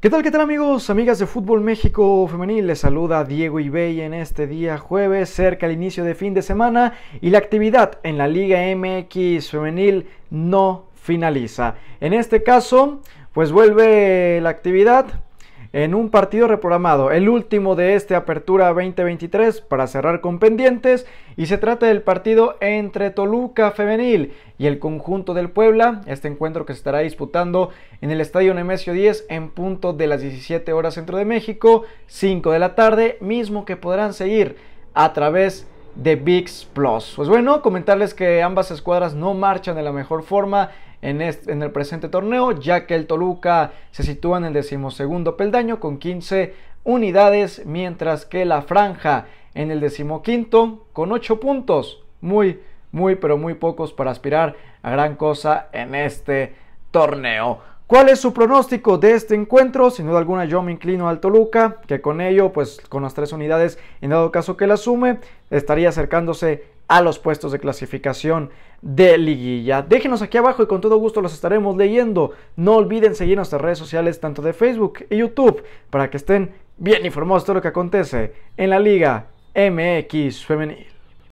¿Qué tal, qué tal amigos, amigas de Fútbol México Femenil? Les saluda Diego Ibey en este día jueves, cerca al inicio de fin de semana y la actividad en la Liga MX Femenil no finaliza. En este caso, pues vuelve la actividad, en un partido reprogramado, el último de este Apertura 2023 para cerrar con pendientes y se trata del partido entre Toluca Femenil y el conjunto del Puebla, este encuentro que se estará disputando en el Estadio Nemesio 10 en punto de las 17 horas centro de México, 5 de la tarde, mismo que podrán seguir a través de de Bix Plus. Pues bueno, comentarles que ambas escuadras no marchan de la mejor forma en, en, el presente torneo, ya que el Toluca se sitúa en el decimosegundo peldaño con 15 unidades, mientras que la Franja en el decimoquinto con 8 puntos. Muy, muy, pero muy pocos para aspirar a gran cosa en este torneo. ¿Cuál es su pronóstico de este encuentro? Sin duda alguna yo me inclino al Toluca, que con ello, pues con las tres unidades, en dado caso que la sume, estaría acercándose a los puestos de clasificación de liguilla. Déjenos aquí abajo y con todo gusto los estaremos leyendo. No olviden seguir nuestras redes sociales tanto de Facebook y YouTube para que estén bien informados de todo lo que acontece en la Liga MX Femenil.